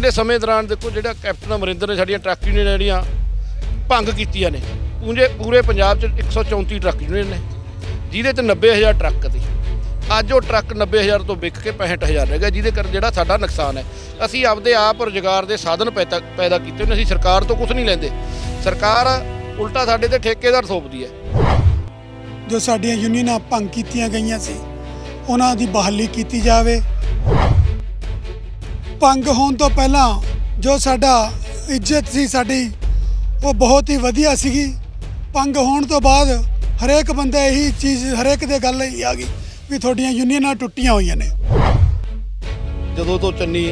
ਪਿਛਲੇ ਸਮੇਂ ਦੌਰਾਨ ਦੇਖੋ ਜਿਹੜਾ ਕੈਪਟਨ ਅਮਰਿੰਦਰ ਨੇ ਸਾਡੀਆਂ ਟਰੱਕ ਯੂਨੀਅਨ ਜਿਹੜੀਆਂ ਭੰਗ ਕੀਤੀਆਂ ਨੇ ਪੂਰੇ ਪੂਰੇ ਪੰਜਾਬ 'ਚ 134 ਟਰੱਕ ਯੂਨੀਅਨ ਨੇ ਜਿਹਦੇ ਤੇ 90000 ਟਰੱਕ ਦੀ ਅੱਜ ਉਹ ਟਰੱਕ 90000 ਤੋਂ ਵਿਕ ਕੇ 65000 ਰਹਿ ਗਿਆ ਜਿਹਦੇ ਕਰ ਜਿਹੜਾ ਸਾਡਾ ਨੁਕਸਾਨ ਹੈ ਅਸੀਂ ਆਪਦੇ ਆਪ ਰੋਜ਼ਗਾਰ ਦੇ ਸਾਧਨ ਪੈਦਾ ਕੀਤੇ ਨੇ ਅਸੀਂ ਸਰਕਾਰ ਤੋਂ ਕੁਝ ਨਹੀਂ ਲੈਂਦੇ ਸਰਕਾਰ ਉਲਟਾ ਸਾਡੇ ਤੇ ਠੇਕੇਦਾਰ ਸੌਂਪਦੀ ਹੈ ਜੋ ਸਾਡੀਆਂ ਯੂਨੀਅਨਾਂ ਭੰਗ ਕੀਤੀਆਂ ਗਈਆਂ ਸੀ ਉਹਨਾਂ ਦੀ ਬਹਾਲੀ ਕੀਤੀ ਜਾਵੇ ਭੰਗ ਹੋਣ ਤੋਂ ਪਹਿਲਾਂ ਜੋ ਸਾਡਾ ਇੱਜ਼ਤ ਸੀ ਸਾਡੀ ਉਹ ਬਹੁਤ ਹੀ ਵਧੀਆ ਸੀਗੀ ਭੰਗ ਹੋਣ ਤੋਂ ਬਾਅਦ ਹਰੇਕ ਬੰਦਾ ਇਹੀ ਚੀਜ਼ ਹਰੇਕ ਦੇ ਗੱਲ ਹੀ ਆ ਗਈ ਵੀ ਤੁਹਾਡੀਆਂ ਯੂਨੀਅਨਾਂ ਟੁੱਟੀਆਂ ਹੋਈਆਂ ਨੇ ਜਦੋਂ ਤੋਂ ਚੰਨੀ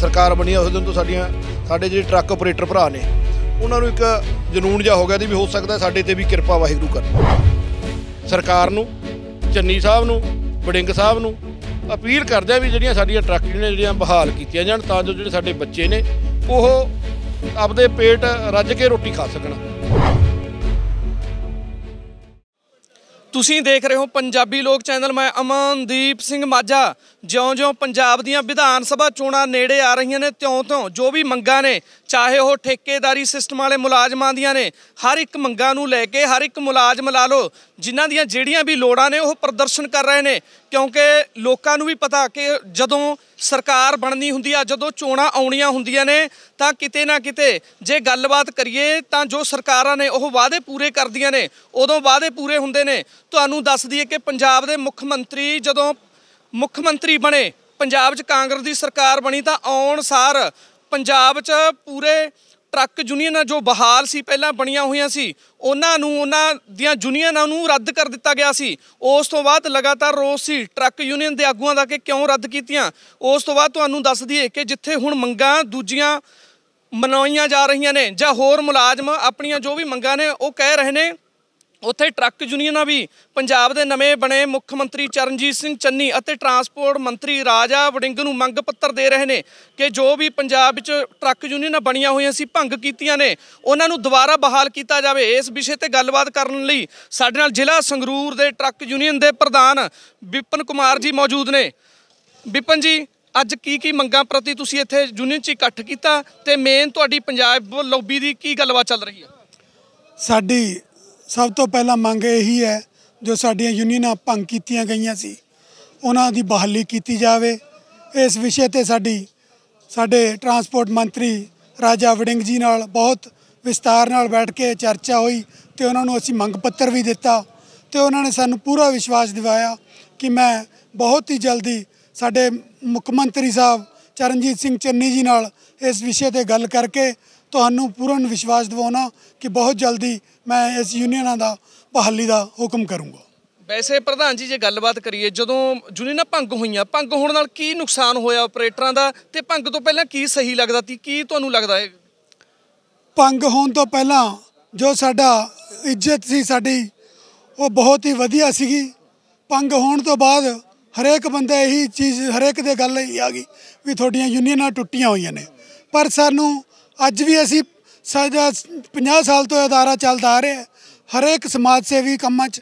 ਸਰਕਾਰ ਬਣੀ ਉਸ ਦਿਨ ਤੋਂ ਸਾਡੀਆਂ ਸਾਡੇ ਜਿਹੜੇ ਟਰੱਕ ਆਪਰੇਟਰ ਭਰਾ ਨੇ ਉਹਨਾਂ ਨੂੰ ਇੱਕ ਜਨੂਨ ਜਿਹਾ ਹੋ ਗਿਆ ਦੀ ਵੀ ਹੋ ਸਕਦਾ ਸਾਡੇ ਤੇ ਵੀ ਕਿਰਪਾ ਵਾਹਿਗੁਰੂ ਕਰ ਸਰਕਾਰ ਨੂੰ ਚੰਨੀ ਸਾਹਿਬ ਨੂੰ ਬੜਿੰਗ ਸਾਹਿਬ ਨੂੰ ਅਪੀਲ ਕਰਦੇ ਆ ਵੀ ਜਿਹੜੀਆਂ ਸਾਡੀਆਂ ਟਰੱਕ ਨੇ ਜਿਹੜੀਆਂ ਬਹਾਲ ਕੀਤੀਆਂ ਜਾਣ ਤਾਂ ਜੋ ਜਿਹੜੇ ਸਾਡੇ ਬੱਚੇ ਨੇ ਉਹ ਆਪਦੇ ਪੇਟ ਰੱਜ ਕੇ ਰੋਟੀ ਖਾ ਸਕਣ ਤੁਸੀਂ ਦੇਖ ਰਹੇ ਹੋ ਪੰਜਾਬੀ ਲੋਕ ਚੈਨਲ ਮੈਂ ਅਮਨਦੀਪ ਸਿੰਘ ਮਾਝਾ ਜਿਉਂ-ਜਿਉਂ ਪੰਜਾਬ ਦੀਆਂ ਵਿਧਾਨ ਸਭਾ ਚੋਣਾਂ ਨੇੜੇ ਆ ਰਹੀਆਂ ਨੇ ਤਿਉਂ-ਤਿਉਂ ਜੋ ਵੀ ਮੰਗਾਂ ਨੇ ਚਾਹੇ ਉਹ ਠੇਕੇਦਾਰੀ ਸਿਸਟਮ ਵਾਲੇ ਮੁਲਾਜ਼ਮਾਂ ਦੀਆਂ ਨੇ ਹਰ ਇੱਕ ਮੰਗਾਂ ਨੂੰ ਲੈ ਕੇ ਹਰ ਇੱਕ ਮੁਲਾਜ਼ਮ ਲਾ ਲਓ ਜਿਨ੍ਹਾਂ ਦੀਆਂ ਜਿਹੜੀਆਂ ਵੀ ਲੋੜਾਂ ਨੇ ਉਹ ਪ੍ਰਦਰਸ਼ਨ ਕਰ ਰਹੇ ਨੇ ਕਿਉਂਕਿ ਲੋਕਾਂ ਨੂੰ ਵੀ ਪਤਾ ਕਿ ਜਦੋਂ ਸਰਕਾਰ ਬਣਨੀ ਹੁੰਦੀ ਆ ਜਦੋਂ ਚੋਣਾਂ ਆਉਣੀਆਂ ਹੁੰਦੀਆਂ ਨੇ ਤਾਂ ਕਿਤੇ ਨਾ ਕਿਤੇ ਜੇ ਗੱਲਬਾਤ ਕਰੀਏ ਤਾਂ ਜੋ ਸਰਕਾਰਾਂ ਨੇ ਉਹ ਵਾਅਦੇ ਪੂਰੇ ਕਰਦੀਆਂ ਨੇ ਉਦੋਂ ਵਾਅਦੇ ਪੂਰੇ ਹੁੰਦੇ ਨੇ ਤੁਹਾਨੂੰ ਦੱਸ ਦਈਏ ਕਿ ਪੰਜਾਬ ਦੇ ਮੁੱਖ ਮੰਤਰੀ ਜਦੋਂ ਮੁੱਖ ਮੰਤਰੀ ਬਣੇ ਪੰਜਾਬ 'ਚ ਕਾਂਗਰਸ ਦੀ ਸਰਕਾਰ ਬਣੀ ਤਾਂ ਆਉਣ ਸਾਰ ਪੰਜਾਬ 'ਚ ਪੂਰੇ ਟਰੱਕ ਯੂਨੀਅਨਾਂ ਜੋ ਬਹਾਲ ਸੀ ਪਹਿਲਾਂ ਬਣੀਆਂ ਹੋਈਆਂ ਸੀ ਉਹਨਾਂ ਨੂੰ ਉਹਨਾਂ ਦੀਆਂ ਯੂਨੀਅਨਾਂ ਨੂੰ ਰੱਦ ਕਰ ਦਿੱਤਾ ਗਿਆ ਸੀ ਉਸ ਤੋਂ ਬਾਅਦ ਲਗਾਤਾਰ ਰੋਸ ਸੀ ਟਰੱਕ ਯੂਨੀਅਨ ਦੇ ਆਗੂਆਂ ਦਾ ਕਿ ਕਿਉਂ ਰੱਦ ਕੀਤੀਆਂ ਉਸ ਤੋਂ ਬਾਅਦ ਤੁਹਾਨੂੰ ਦੱਸ ਦਈਏ ਕਿ ਜਿੱਥੇ ਹੁਣ ਮੰਗਾਂ ਦੂਜੀਆਂ ਮਨਾਈਆਂ ਜਾ ਰਹੀਆਂ ਨੇ ਜਾਂ ਹੋਰ ਮੁਲਾਜ਼ਮ ਆਪਣੀਆਂ ਜੋ ਵੀ ਮੰਗਾਂ ਨੇ ਉਹ ਕਹਿ ਰਹੇ ਨੇ ਉੱਥੇ ਟਰੱਕ ਯੂਨੀਅਨਾਂ ਵੀ ਪੰਜਾਬ ਦੇ ਨਵੇਂ ਬਣੇ ਮੁੱਖ ਮੰਤਰੀ ਚਰਨਜੀਤ ਸਿੰਘ ਚੰਨੀ ਅਤੇ ਟਰਾਂਸਪੋਰਟ ਮੰਤਰੀ ਰਾਜਾ ਵੜਿੰਗ ਨੂੰ ਮੰਗ ਪੱਤਰ ਦੇ ਰਹੇ ਨੇ ਕਿ ਜੋ ਵੀ ਪੰਜਾਬ ਵਿੱਚ ਟਰੱਕ ਯੂਨੀਅਨਾਂ ਬਣੀਆਂ ਹੋਈਆਂ ਸੀ ਭੰਗ ਕੀਤੀਆਂ ਨੇ ਉਹਨਾਂ ਨੂੰ ਦੁਬਾਰਾ ਬਹਾਲ ਕੀਤਾ ਜਾਵੇ ਇਸ ਵਿਸ਼ੇ ਤੇ ਗੱਲਬਾਤ ਕਰਨ ਲਈ ਸਾਡੇ ਨਾਲ ਜ਼ਿਲ੍ਹਾ ਸੰਗਰੂਰ ਦੇ ਟਰੱਕ ਯੂਨੀਅਨ ਦੇ ਪ੍ਰਧਾਨ ਵਿਪਨ ਕੁਮਾਰ ਜੀ ਮੌਜੂਦ ਨੇ ਵਿਪਨ ਜੀ ਅੱਜ ਕੀ ਕੀ ਮੰਗਾਂ ਪ੍ਰਤੀ ਤੁਸੀਂ ਇੱਥੇ ਯੂਨੀਅਨ 'ਚ ਇਕੱਠ ਕੀਤਾ ਤੇ ਮੇਨ ਤੁਹਾਡੀ ਪੰਜਾਬ ਲੋਬੀ ਦੀ ਕੀ ਗੱਲਬਾਤ ਚੱਲ ਰਹੀ ਹੈ ਸਾਡੀ ਸਭ ਤੋਂ ਪਹਿਲਾਂ ਮੰਗ ਇਹੀ ਹੈ ਜੋ ਸਾਡੀਆਂ ਯੂਨੀਅਨਾਂ ਭੰਗ ਕੀਤੀਆਂ ਗਈਆਂ ਸੀ ਉਹਨਾਂ ਦੀ ਬਹਾਲੀ ਕੀਤੀ ਜਾਵੇ ਇਸ ਵਿਸ਼ੇ ਤੇ ਸਾਡੀ ਸਾਡੇ ਟਰਾਂਸਪੋਰਟ ਮੰਤਰੀ ਰਾਜਾ ਵੜਿੰਗ ਜੀ ਨਾਲ ਬਹੁਤ ਵਿਸਤਾਰ ਨਾਲ ਬੈਠ ਕੇ ਚਰਚਾ ਹੋਈ ਤੇ ਉਹਨਾਂ ਨੂੰ ਅਸੀਂ ਮੰਗ ਪੱਤਰ ਵੀ ਦਿੱਤਾ ਤੇ ਉਹਨਾਂ ਨੇ ਸਾਨੂੰ ਪੂਰਾ ਵਿਸ਼ਵਾਸ ਦਿਵਾਇਆ ਕਿ ਮੈਂ ਬਹੁਤ ਹੀ ਜਲਦੀ ਸਾਡੇ ਮੁੱਖ ਮੰਤਰੀ ਸਾਹਿਬ ਚਰਨਜੀਤ ਸਿੰਘ ਚੰਨੀ ਜੀ ਨਾਲ ਇਸ ਵਿਸ਼ੇ ਤੇ ਗੱਲ ਕਰਕੇ ਤੁਹਾਨੂੰ ਪੂਰਨ ਵਿਸ਼ਵਾਸ ਦਿਵਾਉਣਾ ਕਿ ਬਹੁਤ ਜਲਦੀ ਮੈਂ ਇਸ ਯੂਨੀਅਨਾਂ ਦਾ ਬਹਾਲੀ ਦਾ ਹੁਕਮ ਕਰੂੰਗਾ ਵੈਸੇ ਪ੍ਰਧਾਨ ਜੀ ਜੇ ਗੱਲਬਾਤ ਕਰੀਏ ਜਦੋਂ ਯੂਨੀਅਨਾਂ ਭੰਗ ਹੋਈਆਂ ਭੰਗ ਹੋਣ ਨਾਲ ਕੀ ਨੁਕਸਾਨ ਹੋਇਆ ਆਪਰੇਟਰਾਂ ਦਾ ਤੇ ਭੰਗ ਤੋਂ ਪਹਿਲਾਂ ਕੀ ਸਹੀ ਲੱਗਦਾ ਸੀ ਕੀ ਤੁਹਾਨੂੰ ਲੱਗਦਾ ਹੈ ਭੰਗ ਹੋਣ ਤੋਂ ਪਹਿਲਾਂ ਜੋ ਸਾਡਾ ਇੱਜ਼ਤ ਸੀ ਸਾਡੀ ਉਹ ਬਹੁਤ ਹੀ ਵਧੀਆ ਸੀਗੀ ਭੰਗ ਹੋਣ ਤੋਂ ਬਾਅਦ ਹਰੇਕ ਬੰਦਾ ਇਹੀ ਚੀਜ਼ ਹਰੇਕ ਦੇ ਗੱਲ ਹੀ ਆ ਗਈ ਵੀ ਤੁਹਾਡੀਆਂ ਯੂਨੀਅਨਾਂ ਟੁੱਟੀਆਂ ਹੋਈਆਂ ਨੇ ਪਰ ਸਾਨੂੰ ਅੱਜ ਵੀ ਅਸੀਂ 50 ਸਾਲ ਤੋਂ ਅਦਾਰਾ ਚੱਲਦਾ ਆ ਰਿਹਾ ਹਰੇਕ ਸਮਾਜ ਸੇਵੀ ਕੰਮਾਂ 'ਚ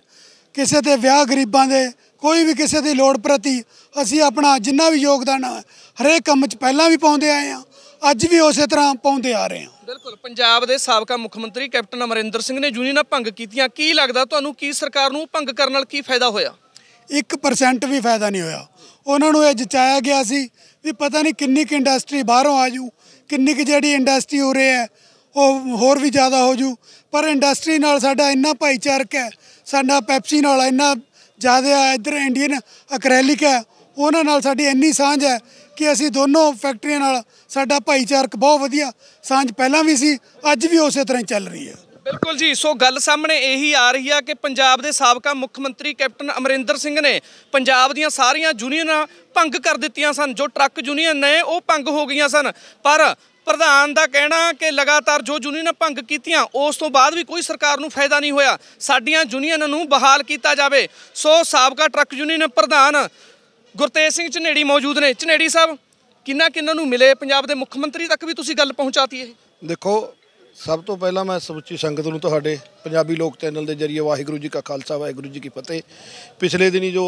ਕਿਸੇ ਦੇ ਵਿਆਹ ਗਰੀਬਾਂ ਦੇ ਕੋਈ ਵੀ ਕਿਸੇ ਦੀ ਲੋੜ ਪ੍ਰਤੀ ਅਸੀਂ ਆਪਣਾ ਜਿੰਨਾ ਵੀ ਯੋਗਦਾਨ ਹੈ, ਹਰੇਕ ਕੰਮ 'ਚ ਪਹਿਲਾਂ ਵੀ ਪਾਉਂਦੇ ਆਏ ਆ ਅੱਜ ਵੀ ਉਸੇ ਤਰ੍ਹਾਂ ਪਾਉਂਦੇ ਆ ਰਹੇ ਆ ਬਿਲਕੁਲ ਪੰਜਾਬ ਦੇ ਸਾਬਕਾ ਮੁੱਖ ਮੰਤਰੀ ਕੈਪਟਨ ਅਮਰਿੰਦਰ ਸਿੰਘ ਨੇ ਨਾਲ ਭੰਗ ਕੀਤੀਆਂ ਕੀ ਲੱਗਦਾ ਤੁਹਾਨੂੰ ਕੀ ਸਰਕਾਰ ਨੂੰ ਭੰਗ ਕਰਨ ਨਾਲ ਕੀ ਫਾਇਦਾ ਹੋਇਆ 1% ਵੀ ਫਾਇਦਾ ਨਹੀਂ ਹੋਇਆ ਉਹਨਾਂ ਨੂੰ ਇਹ ਜਚਾਇਆ ਗਿਆ ਸੀ ਵੀ ਪਤਾ ਨਹੀਂ ਕਿੰਨੀ ਕਿ ਇੰਡਸਟਰੀ ਬਾਹਰੋਂ ਆ ਜੂ ਕਿੰਨੀ ਕਿ ਜਿਹੜੀ ਇੰਡਸਟਰੀ ਹੋ ਰਹੀ ਹੈ ਉਹ ਹੋਰ ਵੀ ਜ਼ਿਆਦਾ ਹੋ ਜੂ ਪਰ ਇੰਡਸਟਰੀ ਨਾਲ ਸਾਡਾ ਇੰਨਾ ਭਾਈਚਾਰਕ ਹੈ ਸਾਡਾ ਪੈਪਸੀ ਨਾਲ ਇੰਨਾ ਜ਼ਿਆਦਾ ਇਧਰ ਇੰਡੀਅਨ ਅਕ੍ਰੈਲਿਕ ਹੈ ਉਹਨਾਂ ਨਾਲ ਸਾਡੀ ਇੰਨੀ ਸਾਂਝ ਹੈ ਕਿ ਅਸੀਂ ਦੋਨੋਂ ਫੈਕਟਰੀਆਂ ਨਾਲ ਸਾਡਾ ਭਾਈਚਾਰਕ ਬਹੁਤ ਵਧੀਆ ਸਾਂਝ ਪਹਿਲਾਂ ਵੀ ਸੀ ਅੱਜ ਵੀ ਉਸੇ ਤਰ੍ਹਾਂ ਚੱਲ ਰਹੀ ਹੈ ਬਿਲਕੁਲ ਜੀ ਸੋ ਗੱਲ ਸਾਹਮਣੇ ਇਹੀ ਆ ਰਹੀ ਆ ਕਿ ਪੰਜਾਬ ਦੇ ਸਾਬਕਾ ਮੁੱਖ ਮੰਤਰੀ ਕੈਪਟਨ ਅਮਰਿੰਦਰ ਸਿੰਘ ਨੇ ਪੰਜਾਬ ਦੀਆਂ ਸਾਰੀਆਂ ਯੂਨੀਅਨਾਂ ਭੰਗ ਕਰ ਦਿੱਤੀਆਂ ਸਨ ਜੋ ਟਰੱਕ ਯੂਨੀਅਨ ਨੇ ਉਹ ਭੰਗ ਹੋ ਗਈਆਂ ਸਨ ਪਰ ਪ੍ਰਧਾਨ ਦਾ ਕਹਿਣਾ ਕਿ ਲਗਾਤਾਰ ਜੋ ਯੂਨੀਅਨਾਂ ਭੰਗ ਕੀਤੀਆਂ ਉਸ ਤੋਂ ਬਾਅਦ ਵੀ ਕੋਈ ਸਰਕਾਰ ਨੂੰ ਫਾਇਦਾ ਨਹੀਂ ਹੋਇਆ ਸਾਡੀਆਂ ਯੂਨੀਅਨਾਂ ਨੂੰ ਬਹਾਲ ਕੀਤਾ ਜਾਵੇ ਸੋ ਸਾਬਕਾ ਟਰੱਕ ਯੂਨੀਅਨ ਪ੍ਰਧਾਨ ਗੁਰਤੇਜ ਸਿੰਘ ਝਨੇੜੀ ਮੌਜੂਦ ਨੇ ਝਨੇੜੀ ਸਾਹਿਬ ਕਿੰਨਾ ਕਿੰਨਾਂ ਨੂੰ ਮਿਲੇ ਪੰਜਾਬ ਦੇ ਮੁੱਖ ਮੰਤਰੀ ਤੱਕ ਵੀ ਤੁਸੀਂ ਗੱਲ ਪਹੁੰਚਾਤੀ ਇਹ ਦੇਖੋ ਸਭ ਤੋਂ ਪਹਿਲਾਂ ਮੈਂ ਸਮੁੱਚੀ ਸੰਗਤ ਨੂੰ ਤੁਹਾਡੇ ਪੰਜਾਬੀ ਲੋਕ ਚੈਨਲ ਦੇ ਜਰੀਏ ਵਾਹਿਗੁਰੂ ਜੀ ਕਾ ਖਾਲਸਾ ਵਾਹਿਗੁਰੂ ਜੀ ਕੀ ਫਤਿਹ ਪਿਛਲੇ ਦਿਨੀ ਜੋ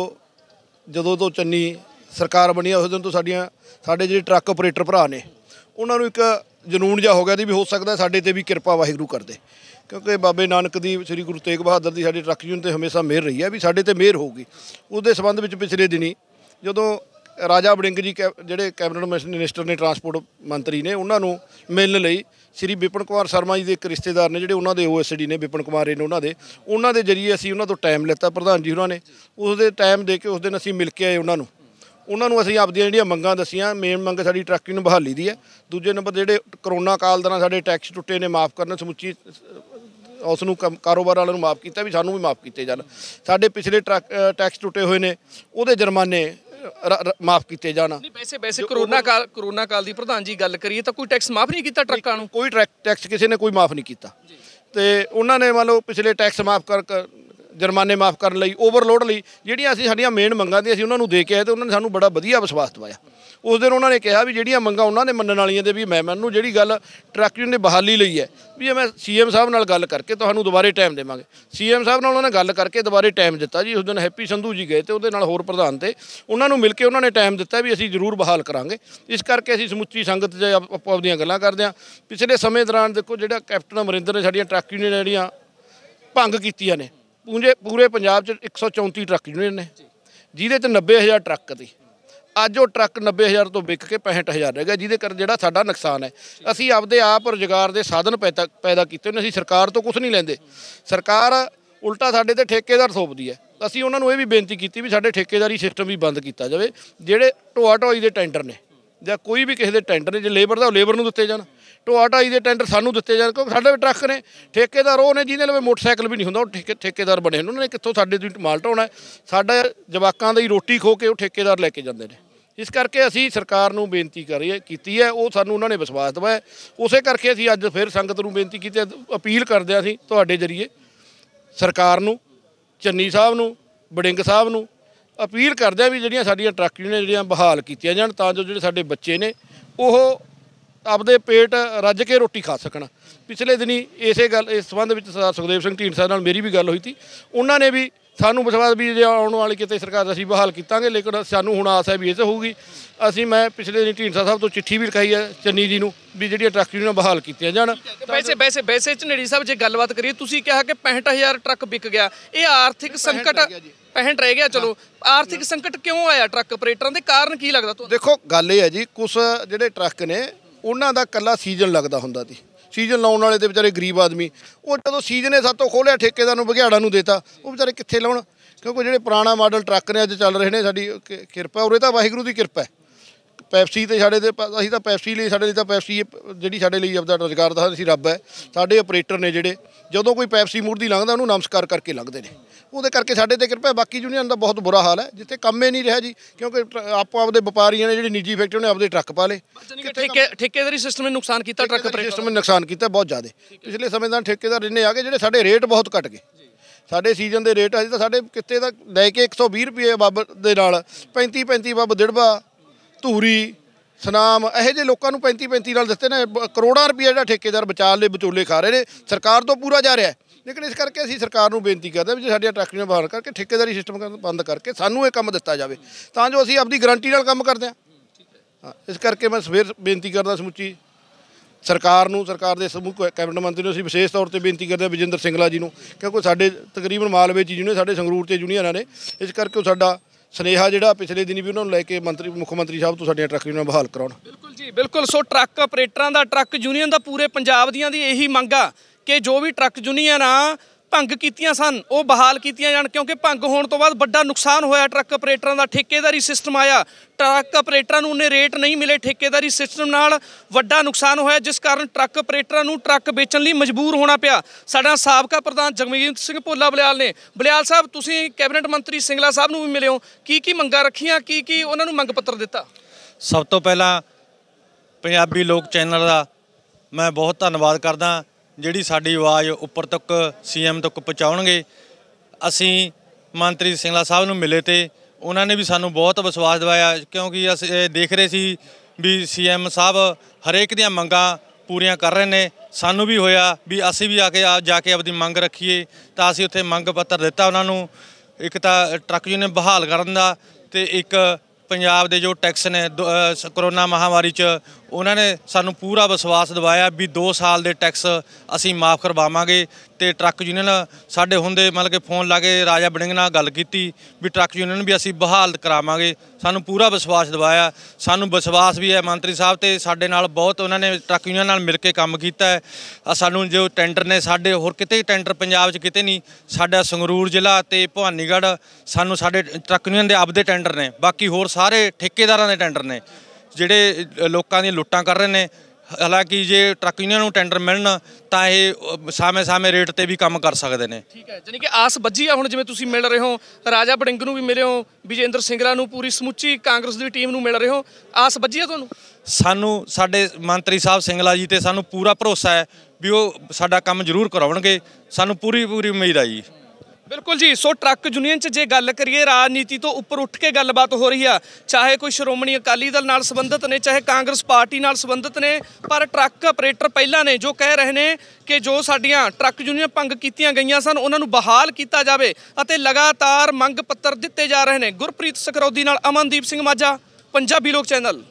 ਜਦੋਂ ਤੋਂ ਚੰਨੀ ਸਰਕਾਰ ਬਣੀ ਉਸ ਦਿਨ ਤੋਂ ਸਾਡੀਆਂ ਸਾਡੇ ਜਿਹੜੇ ਟਰੱਕ ਆਪਰੇਟਰ ਭਰਾ ਨੇ ਉਹਨਾਂ ਨੂੰ ਇੱਕ ਜਨੂਨ ਜਿਹਾ ਹੋ ਗਿਆ ਦੀ ਵੀ ਹੋ ਸਕਦਾ ਸਾਡੇ ਤੇ ਵੀ ਕਿਰਪਾ ਵਾਹਿਗੁਰੂ ਕਰਦੇ ਕਿਉਂਕਿ ਬਾਬੇ ਨਾਨਕ ਦੀ ਸ੍ਰੀ ਗੁਰੂ ਤੇਗ ਬਹਾਦਰ ਦੀ ਸਾਡੇ ਟਰੱਕ ਜੂਨ ਤੇ ਹਮੇਸ਼ਾ ਮਿਹਰ ਰਹੀ ਹੈ ਵੀ ਸਾਡੇ ਤੇ ਮਿਹਰ ਹੋਊਗੀ ਉਹਦੇ ਸਬੰਧ ਵਿੱਚ ਪਿਛਲੇ ਦਿਨੀ ਜਦੋਂ ਰਾਜਾ ਬੜਿੰਗ ਜੀ ਜਿਹੜੇ ਕੈਬਨਿਟ ਮਿਨਿਸਟਰ ਨੇ ਟਰਾਂਸਪੋਰਟ ਮੰਤਰੀ ਨੇ ਉਹਨਾਂ ਨੂੰ ਮਿਲਣ ਲਈ ਸ੍ਰੀ ਵਿਪਨ ਕੁਮਾਰ ਸ਼ਰਮਾ ਜੀ ਦੇ ਇੱਕ ਰਿਸ਼ਤੇਦਾਰ ਨੇ ਜਿਹੜੇ ਉਹਨਾਂ ਦੇ ਓਐਸਡੀ ਨੇ ਵਿਪਨ ਕੁਮਾਰ ਨੇ ਉਹਨਾਂ ਦੇ ਉਹਨਾਂ ਦੇ ਜਰੀਏ ਅਸੀਂ ਉਹਨਾਂ ਤੋਂ ਟਾਈਮ ਲੈਤਾ ਪ੍ਰਧਾਨ ਜੀ ਉਹਨਾਂ ਨੇ ਉਸ ਦੇ ਟਾਈਮ ਦੇ ਕੇ ਉਸ ਦਿਨ ਅਸੀਂ ਮਿਲ ਕੇ ਆਏ ਉਹਨਾਂ ਨੂੰ ਉਹਨਾਂ ਨੂੰ ਅਸੀਂ ਆਪਦੀਆਂ ਜਿਹੜੀਆਂ ਮੰਗਾਂ ਦਸੀਆਂ ਮੇਨ ਮੰਗ ਸਾਡੀ ਟਰੱਕਿੰਗ ਨੂੰ ਬਹਾਲੀ ਦੀ ਹੈ ਦੂਜੇ ਨੰਬਰ ਜਿਹੜੇ ਕਰੋਨਾ ਕਾਲ ਦੌਰਾਨ ਸਾਡੇ ਟੈਕਸ ਟੁੱਟੇ ਨੇ ਮਾਫ ਕਰਨ ਸਮੁੱਚੀ ਉਸ ਨੂੰ ਕਾਰੋਬਾਰ ਵਾਲਿਆਂ ਨੂੰ ਮਾਫ ਕੀਤਾ ਵੀ ਸਾਨੂੰ ਵੀ ਮਾਫ ਕੀਤੇ ਜਾਣ ਸਾਡੇ ਪਿਛਲੇ ਟੈਕਸ ਟੁੱਟੇ ਹੋਏ ਨੇ ਉਹਦੇ ਜੁਰਮਾਨੇ ਮਾਫ ਕੀਤੇ ਜਾਣ ਨਹੀਂ ਵੈਸੇ ਵੈਸੇ ਕਰੋਨਾ ਕਾਲ ਕਰੋਨਾ ਕਾਲ ਦੀ ਪ੍ਰਧਾਨ ਜੀ ਗੱਲ ਕਰੀਏ ਤਾਂ ਕੋਈ ਟੈਕਸ ਮਾਫ ਨਹੀਂ ਕੀਤਾ ਟਰੱਕਾਂ ਨੂੰ ਕੋਈ ਟੈਕਸ ਕਿਸੇ ਨੇ ਕੋਈ ਮਾਫ ਨਹੀਂ ਕੀਤਾ ਤੇ ਉਹਨਾਂ ਨੇ ਮੰਨ ਲਓ ਪਿਛਲੇ ਟੈਕਸ ਮਾਫ ਕਰ ਜੁਰਮਾਨੇ ਮਾਫ ਕਰਨ ਲਈ ਓਵਰਲੋਡ ਲਈ ਜਿਹੜੀਆਂ ਅਸੀਂ ਸਾਡੀਆਂ ਮੇਨ ਮੰਗਾਂ ਦੀ ਅਸੀਂ ਉਹਨਾਂ ਨੂੰ ਦੇ ਕੇ ਆਏ ਤੇ ਉਹਨਾਂ ਨੇ ਸਾਨੂੰ ਬੜਾ ਵਧੀਆ ਵਿਸ਼ਵਾਸ ਦਵਾਇਆ ਉਸ ਦਿਨ ਉਹਨਾਂ ਨੇ ਕਿਹਾ ਵੀ ਜਿਹੜੀਆਂ ਮੰਗਾਂ ਉਹਨਾਂ ਨੇ ਮੰਨਣ ਵਾਲੀਆਂ ਦੇ ਵੀ ਮੈਂ ਮੈਨੂੰ ਜਿਹੜੀ ਗੱਲ ਟਰੱਕ ਯੂਨੀਅਨ ਨੇ ਬਹਾਲੀ ਲਈ ਹੈ ਵੀ ਮੈਂ ਸੀਐਮ ਸਾਹਿਬ ਨਾਲ ਗੱਲ ਕਰਕੇ ਤੁਹਾਨੂੰ ਦੁਬਾਰੇ ਟਾਈਮ ਦੇਵਾਂਗੇ ਸੀਐਮ ਸਾਹਿਬ ਨਾਲ ਉਹਨਾਂ ਨੇ ਗੱਲ ਕਰਕੇ ਦੁਬਾਰੇ ਟਾਈਮ ਦਿੱਤਾ ਜੀ ਉਸ ਦਿਨ ਹੈਪੀ ਸੰਧੂ ਜੀ ਗਏ ਤੇ ਉਹਦੇ ਨਾਲ ਹੋਰ ਪ੍ਰਧਾਨ ਤੇ ਉਹਨਾਂ ਨੂੰ ਮਿਲ ਕੇ ਉਹਨਾਂ ਨੇ ਟਾਈਮ ਦਿੱਤਾ ਵੀ ਅਸੀਂ ਜ਼ਰੂਰ ਬਹਾਲ ਕਰਾਂਗੇ ਇਸ ਕਰਕੇ ਅਸੀਂ ਸਮੁੱਚੀ ਸੰਗਤ ਜੇ ਆਪਾਂ ਆਪਣੀਆਂ ਗੱਲਾਂ ਕਰਦੇ ਆ ਪਿਛਲੇ ਸਮੇਂ ਦੌਰਾਨ ਦੇਖੋ ਜਿਹੜਾ ਕੈਪਟਨ ਅਮਰਿੰਦਰ ਨੇ ਸਾਡੀਆਂ ਟਰੱਕ ਯੂਨੀਅਨ ਜਿਹੜੀਆਂ ਭੰਗ ਕੀਤੀਆਂ ਨੇ ਪੂਰੇ ਪੂਰੇ ਪੰਜਾਬ 'ਚ 134 ਟਰੱਕ ਯੂਨੀਅਨ ਨੇ ਜਿਹਦੇ ਤੇ 90000 ਟਰੱਕ ਤੇ ਅੱਜ ਉਹ ਟਰੱਕ 90000 ਤੋਂ ਵਿਕ ਕੇ 65000 ਰਹਿ ਗਿਆ ਜਿਹਦੇ ਕਰ ਜਿਹੜਾ ਸਾਡਾ ਨੁਕਸਾਨ ਹੈ ਅਸੀਂ ਆਪਦੇ ਆਪ ਰੋਜ਼ਗਾਰ ਦੇ ਸਾਧਨ ਪੈਦਾ ਕੀਤੇ ਨੇ ਅਸੀਂ ਸਰਕਾਰ ਤੋਂ ਕੁਝ ਨਹੀਂ ਲੈਂਦੇ ਸਰਕਾਰ ਉਲਟਾ ਸਾਡੇ ਤੇ ਠੇਕੇਦਾਰ ਥੋਪਦੀ ਹੈ ਅਸੀਂ ਉਹਨਾਂ ਨੂੰ ਇਹ ਵੀ ਬੇਨਤੀ ਕੀਤੀ ਵੀ ਸਾਡੇ ਠੇਕੇਦਾਰੀ ਸਿਸਟਮ ਵੀ ਬੰਦ ਕੀਤਾ ਜਾਵੇ ਜਿਹੜੇ ਟੋਆ ਟੋਈ ਦੇ ਟੈਂਡਰ ਨੇ ਜਾਂ ਕੋਈ ਵੀ ਕਿਸੇ ਦੇ ਟੈਂਡਰ ਨੇ ਜੇ ਲੇਬਰ ਦਾ ਲੇਬਰ ਨੂੰ ਦਿੱਤੇ ਜਾਣ ਢੋਆ ਢਾਈ ਦੇ ਟੈਂਡਰ ਸਾਨੂੰ ਦਿੱਤੇ ਜਾਣ ਕਿਉਂਕਿ ਸਾਡੇ ਵੀ ਟਰੱਕ ਨੇ ਠੇਕੇਦਾਰ ਉਹ ਨੇ ਜਿਹਦੇ ਲਵੇ ਮੋਟਰਸਾਈਕਲ ਵੀ ਨਹੀਂ ਹੁੰਦਾ ਉਹ ਠੇਕੇਦਾਰ ਬਣੇ ਉਹਨਾਂ ਨੇ ਕਿੱਥੋਂ ਸਾਡੇ ਤੋਂ ਮਾਲ ਢਾਉਣਾ ਸਾਡਾ ਜਵਾਕਾਂ ਦੀ ਰੋਟੀ ਖੋ ਕੇ ਉਹ ਠੇਕੇਦਾਰ ਲੈ ਕੇ ਜਾਂਦੇ ਨੇ ਇਸ ਕਰਕੇ ਅਸੀਂ ਸਰਕਾਰ ਨੂੰ ਬੇਨਤੀ ਕਰੀ ਕੀਤੀ ਹੈ ਉਹ ਸਾਨੂੰ ਉਹਨਾਂ ਨੇ ਵਿਸ਼ਵਾਸ ਦਵਾਇਆ ਉਸੇ ਕਰਕੇ ਅਸੀਂ ਅੱਜ ਫਿਰ ਸੰਗਤ ਨੂੰ ਬੇਨਤੀ ਕੀਤੀ ਅਪੀਲ ਕਰਦੇ ਆ ਅਸੀਂ ਤੁਹਾਡੇ ਜਰੀਏ ਸਰਕਾਰ ਨੂੰ ਚੰਨੀ ਸਾਹਿਬ ਨੂੰ ਬੜਿੰਗ ਸਾਹਿਬ ਨੂੰ ਅਪੀਲ ਕਰਦੇ ਆ ਵੀ ਜਿਹੜੀਆਂ ਸਾਡੀਆਂ ਟਰੱਕ ਜਿਹੜੀਆਂ ਬਹਾਲ ਕੀਤੀਆਂ ਜਾਣ ਤਾਂ ਜੋ ਜਿਹੜੇ ਸਾਡੇ ਬੱਚੇ ਨੇ ਉਹ ਆਪਦੇ ਪੇਟ ਰੱਜ ਕੇ ਰੋਟੀ ਖਾ ਸਕਣ ਪਿਛਲੇ ਦਿਨੀ ਇਸੇ ਗੱਲ ਇਸ ਸੰਬੰਧ ਵਿੱਚ ਸਰਦਾਰ ਸੁਖਦੇਵ ਸਿੰਘ ਢੀਂਡਸਾ ਨਾਲ ਮੇਰੀ ਵੀ ਗੱਲ ਹੋਈ ਸੀ ਉਹਨਾਂ ਨੇ ਵੀ ਸਾਨੂੰ ਵਿਸ਼ਵਾਸ ਵੀ ਜੇ ਆਉਣ ਵਾਲੀ ਕਿਤੇ ਸਰਕਾਰ ਅਸੀਂ ਬਹਾਲ ਕੀਤਾਂਗੇ ਲੇਕਿਨ ਸਾਨੂੰ ਹੁਣ ਆਸ ਹੈ ਵੀ ਇਹ ਤੇ ਹੋਊਗੀ ਅਸੀਂ ਮੈਂ ਪਿਛਲੇ ਦਿਨ ਢੀਂਡਸਾ ਸਾਹਿਬ ਤੋਂ ਚਿੱਠੀ ਵੀ ਲਿਖਾਈ ਹੈ ਚੰਨੀ ਜੀ ਨੂੰ ਵੀ ਜਿਹੜੀਆਂ ਟਰੱਕ ਯੂਨੀਅਨ ਬਹਾਲ ਕੀਤੀਆਂ ਜਾਣ ਵੈਸੇ ਵੈਸੇ ਵੈਸੇ ਚਨੇੜੀ ਸਾਹਿਬ ਜੇ ਗੱਲਬਾਤ ਕਰੀਏ ਤੁਸੀਂ ਕਿਹਾ ਕਿ 65000 ਟਰੱਕ ਵਿਕ ਗਿਆ ਇਹ ਆਰਥਿਕ ਸੰਕਟ 65 ਰਹਿ ਗਿਆ ਚਲੋ ਆਰਥਿਕ ਸੰਕਟ ਕਿਉਂ ਆਇਆ ਟਰੱਕ ਆਪਰੇਟਰਾਂ ਦੇ ਕਾਰਨ ਕੀ ਲੱਗਦਾ ਤੁਹਾਨੂੰ ਦੇਖੋ ਗੱਲ ਇਹ ਹੈ ਜੀ ਕੁਝ ਜਿਹੜੇ ਟਰੱਕ ਨੇ ਉਹਨਾਂ ਦਾ ਕੱਲਾ ਸੀਜ਼ਨ ਲੱਗਦਾ ਹੁੰਦਾ ਸੀ ਸੀਜ਼ਨ ਲਾਉਣ ਵਾਲੇ ਤੇ ਵਿਚਾਰੇ ਗਰੀਬ ਆਦਮੀ ਉਹ ਜਦੋਂ ਸੀਜ਼ਨ ਇਹ ਸਾਤੋਂ ਖੋਲਿਆ ਠੇਕੇਦਾਰ ਨੂੰ ਵਿਘਾੜਾ ਨੂੰ ਦੇਤਾ ਉਹ ਵਿਚਾਰੇ ਕਿੱਥੇ ਲਾਉਣ ਕਿਉਂਕਿ ਜਿਹੜੇ ਪੁਰਾਣਾ ਮਾਡਲ ਟਰੱਕ ਨੇ ਅੱਜ ਚੱਲ ਰਹੇ ਨੇ ਸਾਡੀ ਕਿਰਪਾ ਉਰੇ ਤਾਂ ਵਾਹਿਗੁਰੂ ਦੀ ਕਿਰਪਾ ਹੈ ਪੈਪਸੀ ਤੇ ਸਾਡੇ ਤੇ ਅਸੀਂ ਤਾਂ ਪੈਪਸੀ ਲਈ ਸਾਡੇ ਲਈ ਤਾਂ ਪੈਪਸੀ ਜਿਹੜੀ ਸਾਡੇ ਲਈ ਆਪਦਾ ਰੋਜ਼ਗਾਰ ਦਾ ਅਸੀਂ ਰੱਬ ਹੈ ਸਾਡੇ ਆਪਰੇਟਰ ਨੇ ਜਿਹੜੇ ਜਦੋਂ ਕੋਈ ਪੈਪਸੀ ਮੂਰਦੀ ਲੰਘਦਾ ਉਹਨੂੰ ਨਮਸਕਾਰ ਕਰਕੇ ਲੰਘਦੇ ਨੇ ਉਹਦੇ ਕਰਕੇ ਸਾਡੇ ਤੇ ਕਿਰਪਾ ਬਾਕੀ ਯੂਨੀਅਨ ਦਾ ਬਹੁਤ ਬੁਰਾ ਹਾਲ ਹੈ ਜਿੱਥੇ ਕੰਮ ਹੀ ਨਹੀਂ ਰਿਹਾ ਜੀ ਕਿਉਂਕਿ ਆਪੋ ਆਪਦੇ ਵਪਾਰੀਆਂ ਨੇ ਜਿਹੜੀ ਨਿੱਜੀ ਫੈਕਟਰੀ ਨੇ ਆਪਦੇ ਟਰੱਕ ਪਾ ਲਏ ਠੇਕੇ ਠੇਕੇਦਾਰੀ ਸਿਸਟਮ ਨੇ ਨੁਕਸਾਨ ਕੀਤਾ ਟਰੱਕ ਆਪਰੇਟਰ ਸਿਸਟਮ ਨੇ ਨੁਕਸਾਨ ਕੀਤਾ ਬਹੁਤ ਜ਼ਿਆਦਾ ਪਿਛਲੇ ਸਮੇਂ ਦਾ ਠੇਕੇਦਾਰ ਇੰਨੇ ਆ ਗਏ ਜਿਹੜੇ ਸਾਡੇ ਰੇਟ ਬਹੁਤ ਘਟ ਗਏ ਸਾਡੇ ਸੀਜ਼ਨ ਦੇ ਰੇਟ ਅਜੇ ਤਾਂ ਸਾਡੇ ਕਿਤੇ ਦਾ ਲੈ ਕੇ 120 ਰੁਪਏ ਬੱਬ ਦੇ ਨਾਲ 35 35 ਬੱਬ ਦਿੜਬਾ ਧੂਰੀ ਸਨਾਮ ਇਹੋ ਜਿਹੇ ਲੋਕਾਂ ਨੂੰ 35 35 ਨਾਲ ਦਿੱਤੇ ਨੇ ਕਰੋੜਾਂ ਰੁਪਏ ਜਿਹੜਾ ਠੇਕੇਦਾਰ ਲੈ ਬਚੋਲੇ ਖਾ ਰਹੇ ਨੇ ਸਰਕਾਰ ਤੋਂ ਪੂਰਾ ਜਾ ਰਿਹਾ ਲੇਕਿਨ ਇਸ ਕਰਕੇ ਅਸੀਂ ਸਰਕਾਰ ਨੂੰ ਬੇਨਤੀ ਕਰਦੇ ਵੀ ਸਾਡੀਆਂ ਟਰੱਕੀਆਂ ਬਾਹਰ ਕਰਕੇ ਠੇਕੇਦਾਰੀ ਸਿਸਟਮ ਬੰਦ ਕਰਕੇ ਸਾਨੂੰ ਇਹ ਕੰਮ ਦਿੱਤਾ ਜਾਵੇ ਤਾਂ ਜੋ ਅਸੀਂ ਆਪਣੀ ਗਰੰਟੀ ਨਾਲ ਕੰਮ ਕਰਦੇ ਹਾਂ ਇਸ ਕਰਕੇ ਮੈਂ ਸਵੇਰ ਬੇਨਤੀ ਕਰਦਾ ਸਮੁੱਚੀ ਸਰਕਾਰ ਨੂੰ ਸਰਕਾਰ ਦੇ ਸਮੂਹ ਕੈਬਨਿਟ ਮੰਤਰੀ ਨੂੰ ਅਸੀਂ ਵਿਸ਼ੇਸ਼ ਤੌਰ ਤੇ ਬੇਨਤੀ ਕਰਦੇ ਹਾਂ ਵਿਜੇਂਦਰ ਸਿੰਘਲਾ ਜੀ ਨੂੰ ਕਿਉਂਕਿ ਸਾਡੇ ਤਕਰੀਬਨ ਮਾਲਵੇ ਚ ਜਿਹਨੇ ਸਾਡੇ ਸੰਗਰੂਰ ਤੇ ਜੁਨੀਅਰਾਂ ਨੇ ਇਸ ਕਰਕੇ ਉਹ ਸਾਡਾ ਸਨੇਹਾ ਜਿਹੜਾ ਪਿਛਲੇ ਦਿਨੀ ਵੀ ਉਹਨਾਂ ਨੂੰ ਲੈ ਕੇ ਮੰਤਰੀ ਮੁੱਖ ਮੰਤਰੀ ਸਾਹਿਬ ਤੋਂ ਸਾਡੀਆਂ ਟਰੱਕ ਯੂਨੀਅਨ ਬਹਾਲ ਕਰਾਉਣ ਬਿਲਕੁਲ ਜੀ ਬਿਲਕੁਲ ਸੋ ਟਰੱਕ ਆਪਰੇਟਰਾਂ ਦਾ ਟਰੱਕ ਯੂਨੀਅਨ ਦਾ ਪੂਰੇ ਪੰਜਾਬ ਦੀਆਂ ਦੀ ਇਹੀ ਮੰਗ ਆ ਕਿ ਜੋ ਵੀ ਟਰੱਕ ਯੂਨੀਅਨ ਆ ਭੰਗ ਕੀਤੀਆਂ ਸਨ ਉਹ ਬਹਾਲ ਕੀਤੀਆਂ ਜਾਣ ਕਿਉਂਕਿ ਭੰਗ ਹੋਣ ਤੋਂ ਬਾਅਦ ਵੱਡਾ ਨੁਕਸਾਨ ਹੋਇਆ ਟਰੱਕ ਆਪਰੇਟਰਾਂ ਦਾ ਠੇਕੇਦਾਰੀ ਸਿਸਟਮ ਆਇਆ ਟਰੱਕ ਆਪਰੇਟਰਾਂ ਨੂੰ ਉਹਨੇ ਰੇਟ ਨਹੀਂ ਮਿਲੇ ਠੇਕੇਦਾਰੀ ਸਿਸਟਮ ਨਾਲ ਵੱਡਾ ਨੁਕਸਾਨ ਹੋਇਆ ਜਿਸ ਕਾਰਨ ਟਰੱਕ ਆਪਰੇਟਰਾਂ ਨੂੰ ਟਰੱਕ ਵੇਚਣ ਲਈ ਮਜਬੂਰ ਹੋਣਾ ਪਿਆ ਸਾਡਾ ਸਾਬਕਾ ਪ੍ਰਧਾਨ ਜਗਮੀਤ ਸਿੰਘ ਭੋਲਾ ਬਲਿਆਲ ਨੇ ਬਲਿਆਲ ਸਾਹਿਬ ਤੁਸੀਂ ਕੈਬਨਿਟ ਮੰਤਰੀ ਸਿੰਗਲਾ ਸਾਹਿਬ ਨੂੰ ਵੀ ਮਿਲੇ ਹੋ ਕੀ ਕੀ ਮੰਗਾਂ ਰੱਖੀਆਂ ਕੀ ਕੀ ਉਹਨਾਂ ਨੂੰ ਮੰਗ ਪੱਤਰ ਦਿੱਤਾ ਸਭ ਤੋਂ ਪਹਿਲਾਂ ਪੰਜਾਬੀ ਲੋਕ ਚੈਨਲ ਦਾ ਮੈਂ ਬਹੁਤ ਧੰਨਵਾਦ ਕਰਦਾ ਜਿਹੜੀ ਸਾਡੀ ਆਵਾਜ਼ ਉੱਪਰ ਤੱਕ ਸੀਐਮ ਤੱਕ ਪਹੁੰਚਾਉਣਗੇ ਅਸੀਂ ਮੰਤਰੀ ਸਿੰਘਲਾ ਸਾਹਿਬ ਨੂੰ ਮਿਲੇ ਤੇ ਉਹਨਾਂ ਨੇ ਵੀ ਸਾਨੂੰ ਬਹੁਤ ਵਿਸ਼ਵਾਸ ਦਿਵਾਇਆ ਕਿਉਂਕਿ ਅਸੀਂ ਦੇਖ ਰਹੇ ਸੀ ਵੀ ਸੀਐਮ ਸਾਹਿਬ ਹਰੇਕ ਦੀਆਂ ਮੰਗਾਂ ਪੂਰੀਆਂ ਕਰ ਰਹੇ ਨੇ ਸਾਨੂੰ ਵੀ ਹੋਇਆ ਵੀ ਅਸੀਂ ਵੀ ਆ ਕੇ ਜਾ ਕੇ ਆਪਣੀ ਮੰਗ ਰੱਖੀਏ ਤਾਂ ਅਸੀਂ ਉੱਥੇ ਮੰਗ ਪੱਤਰ ਦਿੱਤਾ ਉਹਨਾਂ ਨੂੰ ਇੱਕ ਤਾਂ ਟਰੱਕ ਜੀ ਨੇ ਬਹਾਲ ਕਰਨ ਦਾ ਤੇ ਇੱਕ ਪੰਜਾਬ ਦੇ ਜੋ ਟੈਕਸ ਨੇ ਕਰੋਨਾ ਮਹਾਮਾਰੀ 'ਚ ਉਹਨਾਂ ਨੇ ਸਾਨੂੰ ਪੂਰਾ ਵਿਸ਼ਵਾਸ ਦਿਵਾਇਆ ਵੀ 2 ਸਾਲ ਦੇ ਟੈਕਸ ਅਸੀਂ ਮਾਫ ਕਰਵਾਵਾਂਗੇ ਤੇ ਟਰੱਕ ਯੂਨੀਅਨ ਸਾਡੇ ਹੁੰਦੇ ਮਤਲਬ ਕਿ ਫੋਨ ਲਾ ਕੇ ਰਾਜਾ ਬਣਿੰਗ ਨਾਲ ਗੱਲ ਕੀਤੀ ਵੀ ਟਰੱਕ ਯੂਨੀਅਨ ਵੀ ਅਸੀਂ ਬਹਾਲ ਕਰਾਵਾਂਗੇ ਸਾਨੂੰ ਪੂਰਾ ਵਿਸ਼ਵਾਸ ਦਿਵਾਇਆ ਸਾਨੂੰ ਵਿਸ਼ਵਾਸ ਵੀ ਹੈ ਮੰਤਰੀ ਸਾਹਿਬ ਤੇ ਸਾਡੇ ਨਾਲ ਬਹੁਤ ਉਹਨਾਂ ਨੇ ਟਰੱਕ ਯੂਨੀਅਨ ਨਾਲ ਮਿਲ ਕੇ ਕੰਮ ਕੀਤਾ ਹੈ ਸਾਨੂੰ ਜੋ ਟੈਂਡਰ ਨੇ ਸਾਡੇ ਹੋਰ ਕਿਤੇ ਟੈਂਡਰ ਪੰਜਾਬ 'ਚ ਕਿਤੇ ਨਹੀਂ ਸਾਡਾ ਸੰਗਰੂਰ ਜ਼ਿਲ੍ਹਾ ਤੇ ਭਵਾਨੀਗੜ੍ਹ ਸਾਨੂੰ ਸਾਡੇ ਟਰੱਕ ਯੂਨੀਅਨ ਦੇ ਆਪਦੇ ਟੈਂਡਰ ਨੇ ਬਾਕੀ ਹੋਰ ਸਾਰੇ ਠੇਕੇਦਾਰਾਂ ਦੇ ਟੈਂਡਰ ਨੇ ਜਿਹੜੇ ਲੋਕਾਂ ਦੀਆਂ ਲੁੱਟਾਂ ਕਰ ਰਹੇ ਨੇ ਹਾਲਾਂਕਿ ਜੇ ਟਰੱਕ ਯੂਨੀਅਨ ਨੂੰ ਟੈਂਡਰ ਮਿਲਣ ਤਾਂ ਇਹ ਸਾਵੇਂ-ਸਾਵੇਂ ਰੇਟ ਤੇ ਵੀ ਕੰਮ ਕਰ ਸਕਦੇ ਨੇ ਠੀਕ ਹੈ ਜਾਨੀ ਕਿ ਆਸ ਬੱਜੀ ਆ ਹੁਣ ਜਿਵੇਂ ਤੁਸੀਂ ਮਿਲ ਰਹੇ ਹੋ ਰਾਜਾ ਬੜਿੰਗ ਨੂੰ ਵੀ ਮਿਲੇ ਹੋ ਵਿਜੇਂਦਰ ਸਿੰਘਲਾ ਨੂੰ ਪੂਰੀ ਸਮੁੱਚੀ ਕਾਂਗਰਸ ਦੀ ਟੀਮ ਨੂੰ ਮਿਲ ਰਹੇ ਹੋ ਆਸ ਬੱਜੀ ਆ ਤੁਹਾਨੂੰ ਸਾਨੂੰ ਸਾਡੇ ਮੰਤਰੀ ਸਾਹਿਬ ਸਿੰਘਲਾ ਜੀ ਤੇ ਸਾਨੂੰ ਪੂਰਾ ਭਰੋਸਾ ਹੈ ਵੀ ਉਹ ਸਾਡਾ ਕੰਮ ਜ਼ਰੂਰ ਕਰਾਉਣਗੇ ਸਾਨੂੰ ਪੂਰੀ ਪੂਰੀ ਉਮੀਦ ਆ ਜੀ ਬਿਲਕੁਲ ਜੀ ਸੋ ਟਰੱਕ ਯੂਨੀਅਨ 'ਚ ਜੇ ਗੱਲ ਕਰੀਏ ਰਾਜਨੀਤੀ ਤੋਂ ਉੱਪਰ ਉੱਠ ਕੇ ਗੱਲਬਾਤ ਹੋ ਰਹੀ ਆ ਚਾਹੇ ਕੋਈ ਸ਼੍ਰੋਮਣੀ ਅਕਾਲੀ ਦਲ ਨਾਲ ਸੰਬੰਧਿਤ ਨੇ ਚਾਹੇ ਕਾਂਗਰਸ ਪਾਰਟੀ ਨਾਲ ਸੰਬੰਧਿਤ ਨੇ ਪਰ ਟਰੱਕ ਆਪਰੇਟਰ ਪਹਿਲਾਂ ਨੇ ਜੋ ਕਹਿ ਰਹੇ ਨੇ ਕਿ ਜੋ ਸਾਡੀਆਂ ਟਰੱਕ ਯੂਨੀਅਨ ਭੰਗ ਕੀਤੀਆਂ ਗਈਆਂ ਸਨ ਉਹਨਾਂ ਨੂੰ ਬਹਾਲ ਕੀਤਾ ਜਾਵੇ ਅਤੇ ਲਗਾਤਾਰ ਮੰਗ ਪੱਤਰ ਦਿੱਤੇ ਜਾ ਰਹੇ ਨੇ ਗੁਰਪ੍ਰੀਤ ਸਖਰੋਦੀ ਨਾਲ ਅਮਨਦੀਪ ਸਿੰਘ ਮਾਝਾ ਪੰਜਾਬੀ ਲੋਕ ਚੈਨਲ